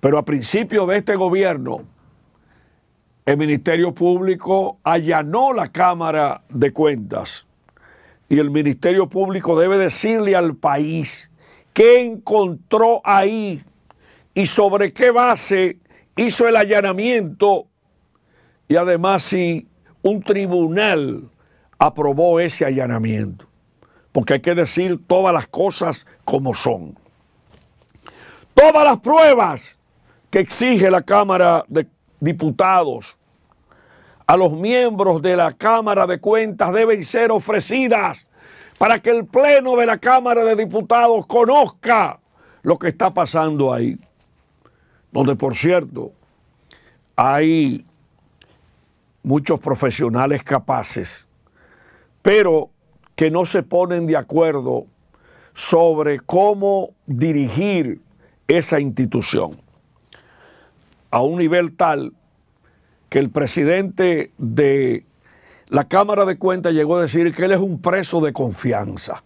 Pero a principio de este gobierno, el Ministerio Público allanó la Cámara de Cuentas y el Ministerio Público debe decirle al país qué encontró ahí y sobre qué base hizo el allanamiento y además si un tribunal aprobó ese allanamiento. Porque hay que decir todas las cosas como son. Todas las pruebas que exige la Cámara de Diputados a los miembros de la Cámara de Cuentas deben ser ofrecidas para que el Pleno de la Cámara de Diputados conozca lo que está pasando ahí. Donde, por cierto, hay muchos profesionales capaces, pero que no se ponen de acuerdo sobre cómo dirigir esa institución a un nivel tal que el presidente de la Cámara de Cuentas llegó a decir que él es un preso de confianza.